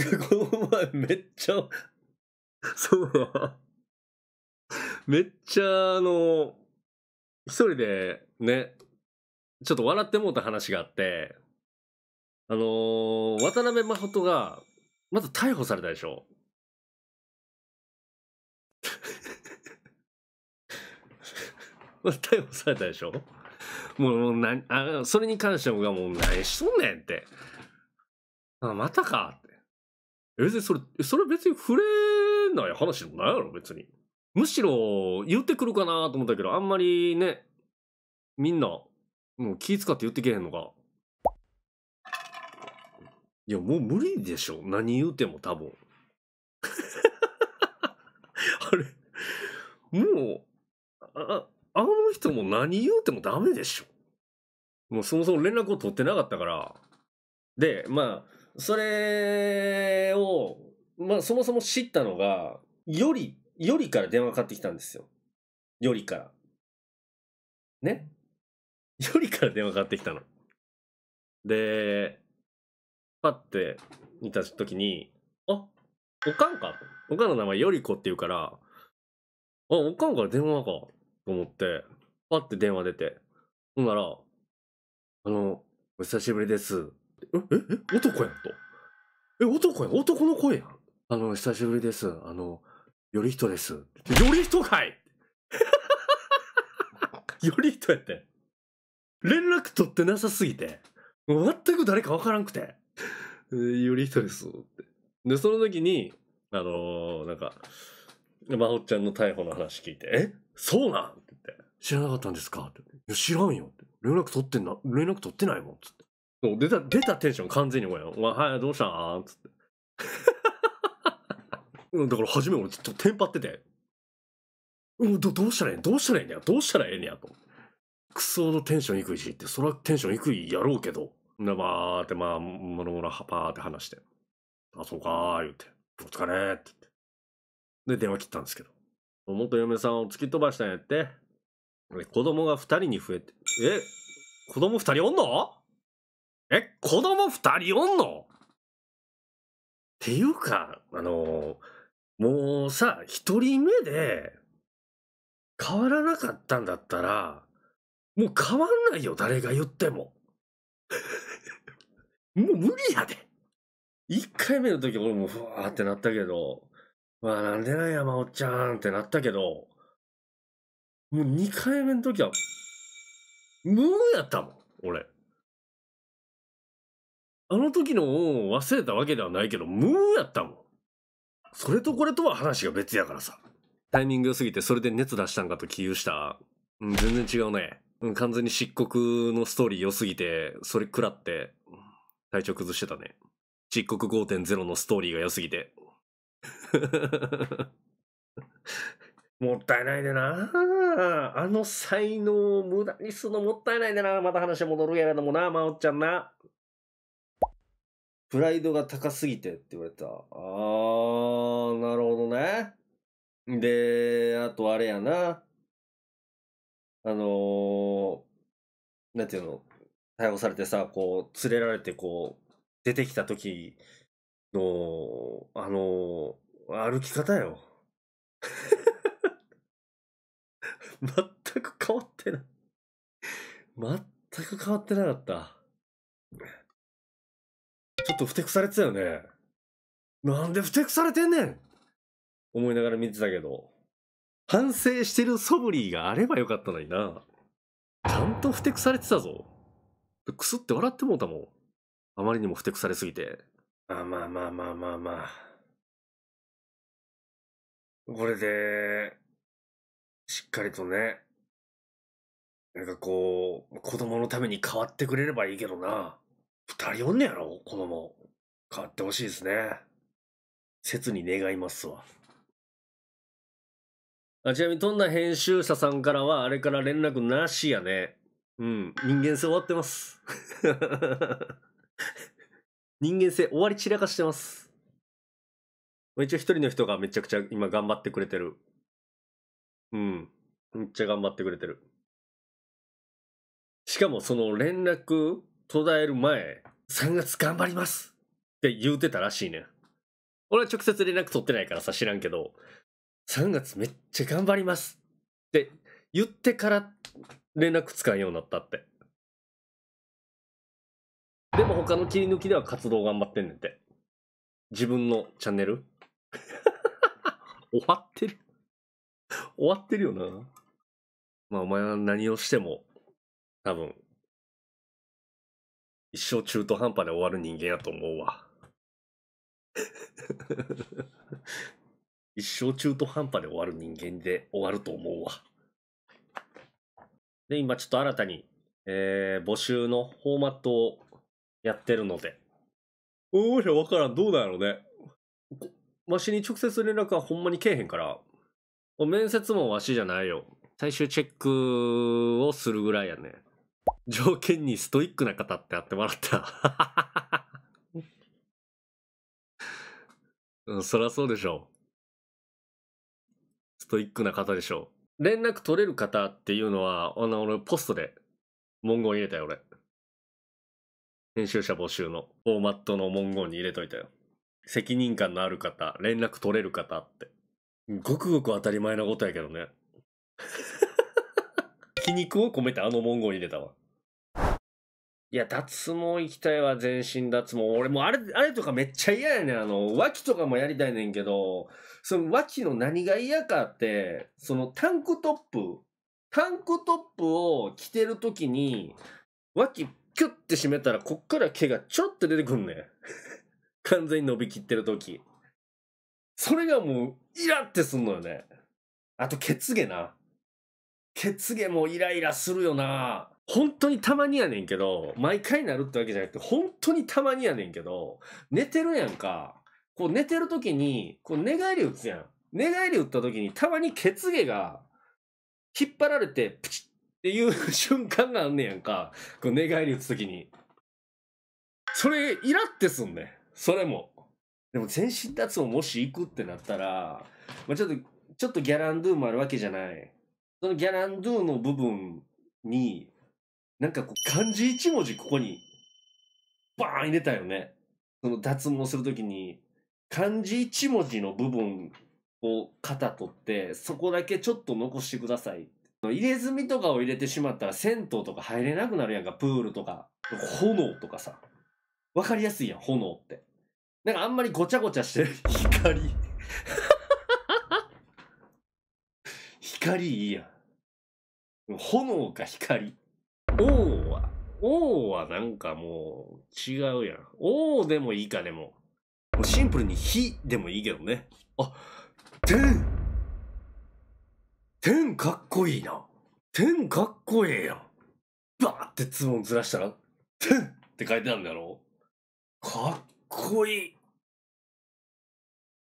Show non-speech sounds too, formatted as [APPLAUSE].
すごめっちゃ、そうや。めっちゃ、あの、一人でね、ちょっと笑ってもうた話があって、あのー、渡辺誠が、まず逮捕されたでしょ。[LAUGHS] 逮捕されたでしょ。もう、なあそれに関してはがもう何しとんねんって。あまたかって。別にそれ、それ別に触れない話でもないやろ、別に。むしろ言ってくるかなと思ったけど、あんまりね、みんな、もう気使って言ってけへんのか。いや、もう無理でしょ。何言うても多分。[LAUGHS] あれ、もう、あ、あの人も何言うてもダメでしょ。もうそもそも連絡を取ってなかったから。で、まあ、それを、まあ、そもそも知ったのが、より、よりから電話かかってきたんですよ。よりから。ねよりから電話かかってきたの。で、パッて見た時に、あおかんか。おかんの名前より子って言うから、あ、おかんから電話か。と思って、パッて電話出て。ほんなら、あの、お久しぶりです。え、え、男やんと。え、男やん、男の声やん。あの、久しぶりです。あの、より人です。より人かいより [LAUGHS] 人やって。連絡取ってなさすぎて。全く誰かわからんくて。より人ですって。で、その時に、あのー、なんか、まほっちゃんの逮捕の話聞いて、えそうなんって言って。知らなかったんですかって。いや、知らんよって。連絡取ってんな、連絡取ってないもん。つって。もう出た、出たテンション完全にこれ。お前、はい、どうしたんつって。[LAUGHS] だから初め俺ちょっとテンパってて。うん、ど、どうしたらええんどうしたらええんやどうしたらええんやと。クソのテンション低いしって、そらテンション低いやろうけど。な、ばーって、まあ、もろもろはパーって話して。あ、そうかー、言うて。つかれってで、電話切ったんですけど。元嫁さんを突き飛ばしたんやって。子供が二人に増えて。え子供二人おんのえ、子供二人おんのっていうか、あのー、もうさ、一人目で変わらなかったんだったら、もう変わんないよ、誰が言っても。[LAUGHS] もう無理やで。一回目の時俺もふわーってなったけど、まあなんでなんや、まおっちゃんってなったけど、もう二回目の時は、無やったもん、俺。あの時の恩を忘れたわけではないけど、無やったもん。それとこれとは話が別やからさ。タイミング良すぎてそれで熱出したんかと起憂した。うん、全然違うね。うん、完全に漆黒のストーリー良すぎて、それ食らって、体調崩してたね。漆黒5.0のストーリーが良すぎて。[LAUGHS] もったいないでなあの才能を無駄にするのもったいないでなまた話戻るやれどもな、まおっちゃんな。プライドが高すぎてって言われた。あー、なるほどね。で、あとあれやな。あのー、なんていうの、逮捕されてさ、こう、連れられてこう、出てきた時の、あのー、歩き方よ。[LAUGHS] 全く変わってない。全く変わってなかった。ちょっとふてくされてたよね。なんでふてくされてんねん思いながら見てたけど。反省してる素振りがあればよかったのにな。ちゃんとふてくされてたぞ。くすって笑ってもうたもん。あまりにもふてくされすぎて。まあまあまあまあまあまあ。これで、しっかりとね、なんかこう、子供のために変わってくれればいいけどな。二人おんねやろ子供。買ってほしいですね。切に願いますわ。あちなみに、どんな編集者さんからは、あれから連絡なしやね。うん。人間性終わってます。[LAUGHS] 人間性終わり散らかしてます。一応一人の人がめちゃくちゃ今頑張ってくれてる。うん。めっちゃ頑張ってくれてる。しかもその連絡途絶える前、3月頑張りますって言うてたらしいねん。俺は直接連絡取ってないからさ知らんけど、3月めっちゃ頑張りますって言ってから連絡つかんようになったって。でも他の切り抜きでは活動頑張ってんねんて。自分のチャンネル [LAUGHS] 終わってる終わってるよな。まあお前は何をしても多分一生中途半端で終わる人間やと思うわ。[LAUGHS] 一生中途半端で終わる人間で終わると思うわ。で、今ちょっと新たに、えー、募集のフォーマットをやってるので。お募者わからん、どうなんやろね。わしに直接連絡はほんまにけえへんから、面接もわしじゃないよ。最終チェックをするぐらいやね。条件にストイックな方ってあってもらった。[LAUGHS] うん、そりゃそうでしょう。ストイックな方でしょう。連絡取れる方っていうのは、あの、俺、ポストで文言入れたよ、俺。編集者募集のフォーマットの文言に入れといたよ。責任感のある方、連絡取れる方って。ごくごく当たり前なことやけどね。[LAUGHS] 皮肉を込めてあの文言入れたわ。いや、脱毛行きたいわ、全身脱毛。俺もあれ、あれとかめっちゃ嫌やねん。あの、脇とかもやりたいねんけど、その脇の何が嫌かって、そのタンクトップ、タンクトップを着てるときに、脇キュッて締めたら、こっから毛がちょっと出てくんねん。[LAUGHS] 完全に伸びきってるとき。それがもう、イラってすんのよね。あと、ケツ毛な。ケツ毛もイライラするよな。本当にたまにやねんけど、毎回なるってわけじゃなくて、本当にたまにやねんけど、寝てるやんか。こう寝てる時に、こう寝返り打つやん。寝返り打った時に、たまに血毛が引っ張られて、プチッっていう瞬間があんねやんか。こう寝返り打つ時に。それ、イラってすんねん。それも。でも全身脱毛もし行くってなったら、まあ、ちょっと、ちょっとギャランドゥもあるわけじゃない。そのギャランドゥの部分になんかこう漢字一文字ここにバーン入れたよね。その脱毛するときに漢字一文字の部分を肩取ってそこだけちょっと残してください。入れ墨とかを入れてしまったら銭湯とか入れなくなるやんか、プールとか。炎とかさ。わかりやすいやん、炎って。なんかあんまりごちゃごちゃしてる。[LAUGHS] 光。[LAUGHS] 光いいやん。炎か光。王は、王はなんかもう違うやん。王でもいいかでも。もうシンプルに火でもいいけどね。あ、天天かっこいいな。天かっこええやん。バーってズボンずらしたら、天って書いてあるんだろかっこいい。